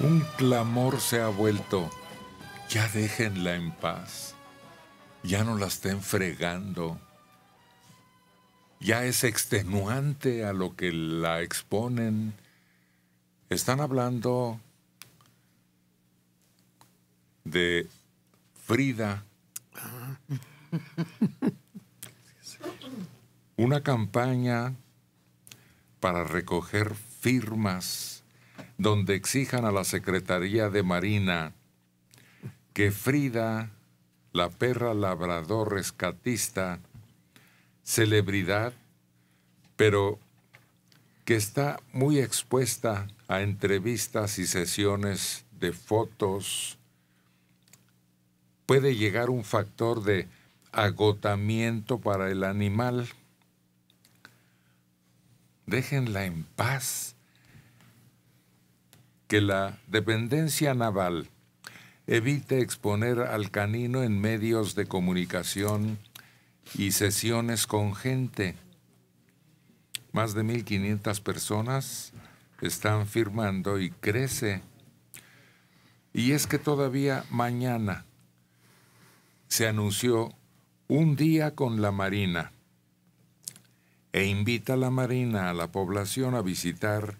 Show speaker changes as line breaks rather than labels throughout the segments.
Un clamor se ha vuelto, ya déjenla en paz, ya no la estén fregando, ya es extenuante a lo que la exponen. Están hablando de Frida. Ah. Una campaña para recoger firmas donde exijan a la Secretaría de Marina que Frida, la perra labrador rescatista, celebridad, pero que está muy expuesta a entrevistas y sesiones de fotos, puede llegar un factor de agotamiento para el animal. Déjenla en paz que la dependencia naval evite exponer al canino en medios de comunicación y sesiones con gente. Más de 1.500 personas están firmando y crece. Y es que todavía mañana se anunció un día con la Marina e invita a la Marina a la población a visitar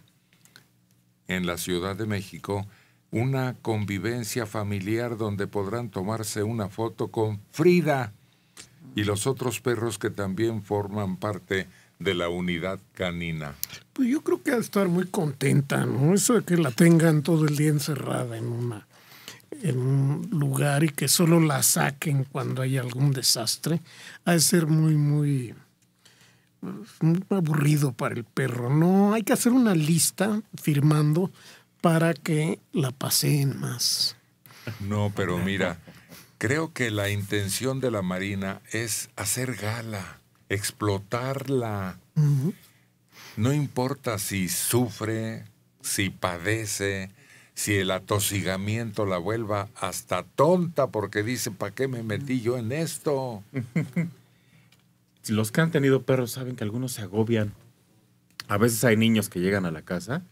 en la Ciudad de México una convivencia familiar donde podrán tomarse una foto con Frida y los otros perros que también forman parte de la unidad canina. Pues yo creo que ha de estar muy contenta, ¿no? Eso de que la tengan todo el día encerrada en una en un lugar y que solo la saquen cuando hay algún desastre, ha de ser muy, muy, Mm, aburrido para el perro. No, hay que hacer una lista firmando para que la pasen más. No, pero mira, creo que la intención de la Marina es hacer gala, explotarla. No importa si sufre, si padece, si el atosigamiento la vuelva hasta tonta porque dice, ¿para qué me metí yo en esto? los que han tenido perros saben que algunos se agobian. A veces hay niños que llegan a la casa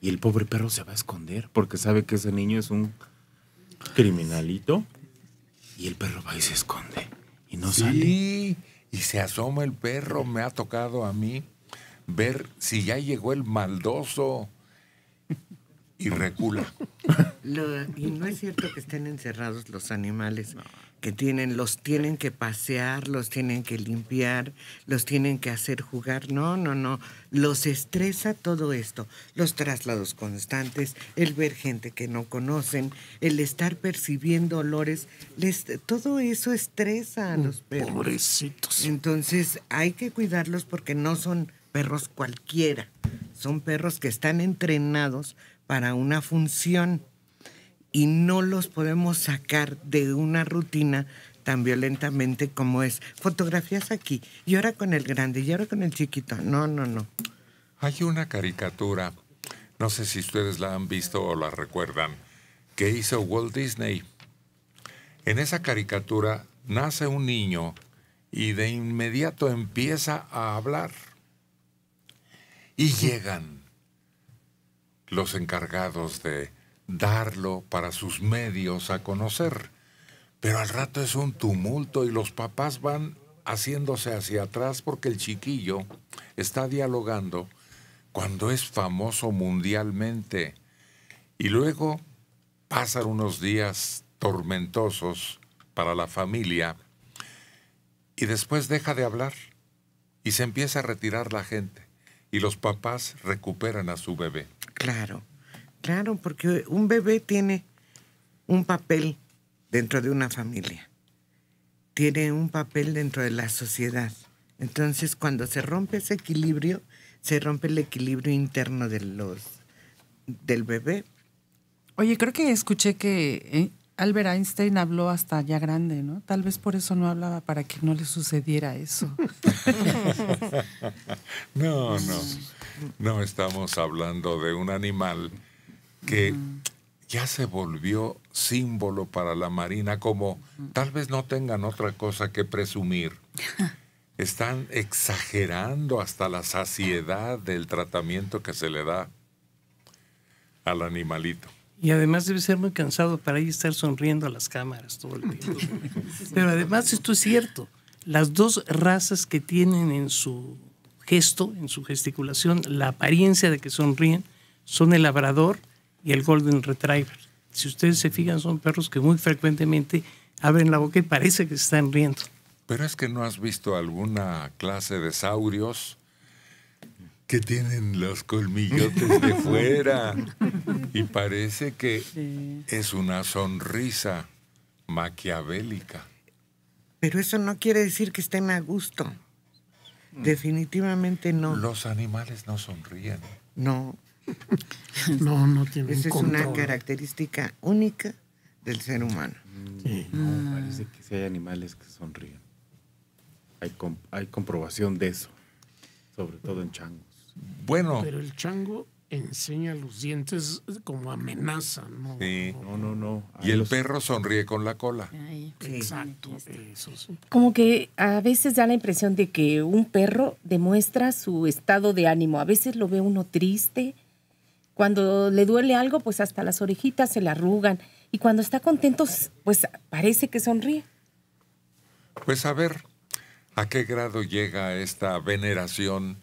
y el pobre perro se va a esconder porque sabe que ese niño es un criminalito y el perro va y se esconde y no sale. Y se asoma el perro, me ha tocado a mí ver si ya llegó el maldoso y recula. No, y no es cierto que estén encerrados los animales que
tienen, los tienen que pasear, los tienen que limpiar, los tienen que hacer jugar. No, no, no. Los estresa todo esto. Los traslados constantes, el ver gente que no conocen, el estar percibiendo olores, todo eso estresa a los perros. Pobrecitos. Entonces hay que cuidarlos porque no son perros cualquiera. Son perros que están entrenados para una función y no los podemos sacar de una rutina tan violentamente como es. Fotografías aquí, y ahora con el grande, y ahora con el chiquito. No, no, no.
Hay una caricatura, no sé si ustedes la han visto o la recuerdan, que hizo Walt Disney. En esa caricatura nace un niño y de inmediato empieza a hablar. Y llegan los encargados de darlo para sus medios a conocer. Pero al rato es un tumulto y los papás van haciéndose hacia atrás porque el chiquillo está dialogando cuando es famoso mundialmente. Y luego pasan unos días tormentosos para la familia y después deja de hablar y se empieza a retirar la gente y los papás recuperan a su bebé. Claro,
claro, porque un bebé tiene un papel dentro de una familia, tiene un papel dentro de la sociedad. Entonces, cuando se rompe ese equilibrio, se rompe el equilibrio interno de los del bebé. Oye, creo que escuché que eh, Albert Einstein habló hasta ya grande, ¿no? Tal vez por eso no hablaba para que no le sucediera eso.
no, no. No estamos hablando de un animal que ya se volvió símbolo para la Marina, como tal vez no tengan otra cosa que presumir. Están exagerando hasta la saciedad del tratamiento que se le da al animalito.
Y además debe ser muy cansado para ahí estar sonriendo a las cámaras todo el tiempo. Pero además esto es cierto. Las dos razas que tienen en su esto, en su gesticulación, la apariencia de que sonríen, son el labrador y el golden retriever. Si ustedes se fijan, son perros que muy frecuentemente abren la boca y parece que están riendo.
Pero es que no has visto alguna clase de saurios que tienen los colmillotes de fuera y parece que es una sonrisa maquiavélica.
Pero eso no quiere decir que estén a gusto. Mm. Definitivamente no. Los
animales no sonríen.
No. no, no tienen Esa es una característica única del ser humano. Mm, sí. No, parece que sí
hay animales que sonríen. Hay, hay comprobación de eso, sobre todo en changos. Bueno. Pero el chango enseña los dientes eh, como amenaza, ¿no? Sí. No, no, no. Y el perro sonríe con la cola. Exacto,
Como que a veces da la impresión de que un perro demuestra su estado de ánimo. A veces lo ve uno triste. Cuando le duele algo, pues hasta las orejitas se le arrugan. Y cuando está contento, pues parece que sonríe.
Pues a ver, ¿a qué grado llega esta veneración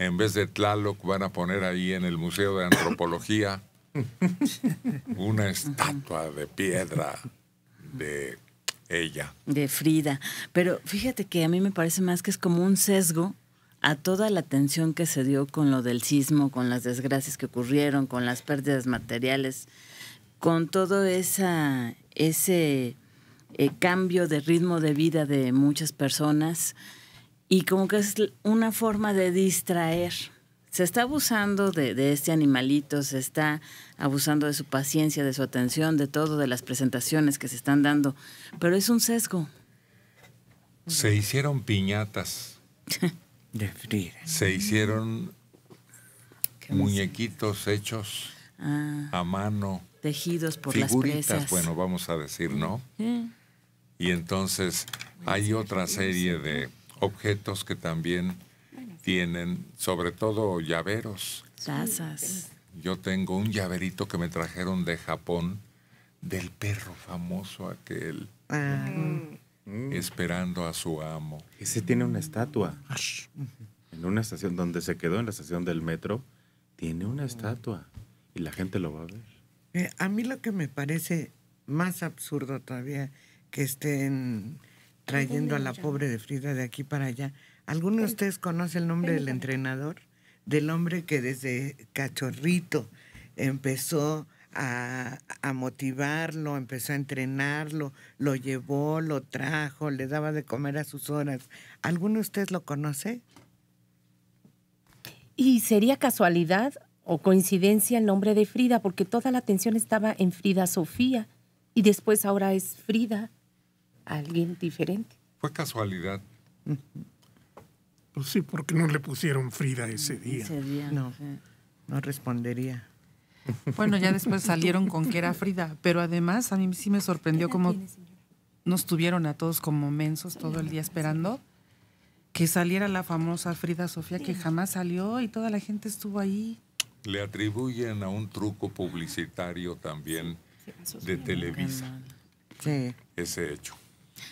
en vez de Tlaloc van a poner ahí en el Museo de Antropología una estatua de piedra de ella.
De Frida. Pero fíjate que a mí me parece más que es como un sesgo a toda la atención que se dio con lo del sismo, con las desgracias que ocurrieron, con las pérdidas materiales, con todo ese eh, cambio de ritmo de vida de muchas personas y como que es una forma de distraer. Se está abusando de, este animalito, se está abusando de su paciencia, de su atención, de todo, de las presentaciones que se están dando, pero es un sesgo.
Se hicieron piñatas. de frío. Se hicieron muñequitos hechos ah. a mano.
Tejidos por las presas. bueno,
vamos a decir, ¿no? Y entonces hay otra serie de objetos que también tienen, sobre todo llaveros. Tazas. Yo tengo un llaverito que me trajeron de Japón del perro famoso aquel. Ah. Esperando a su amo. Ese tiene una estatua. En una estación donde se quedó, en la estación del metro, tiene una estatua. Y la gente lo va a ver.
Eh, a mí lo que me parece más absurdo todavía que estén trayendo a la pobre de Frida de aquí para allá. ¿Alguno de ustedes conoce el nombre del entrenador? Del hombre que desde cachorrito empezó a, motivarlo, empezó a entrenarlo, lo llevó, lo trajo, le daba de comer a sus horas. ¿Alguno de ustedes lo conoce? ¿Y sería casualidad o coincidencia el nombre de Frida? Porque toda la atención estaba en Frida Sofía y después ahora es Frida alguien diferente.
Fue casualidad. Pues sí, porque no le
pusieron Frida ese día. Ese día no, no respondería.
Bueno, ya después salieron con que era
Frida, pero además a mí sí me sorprendió cómo nos tuvieron a todos como mensos todo el día esperando que saliera la famosa Frida Sofía que jamás salió y toda la gente estuvo ahí.
Le atribuyen a un truco publicitario también de Televisa. Sí. Ese hecho.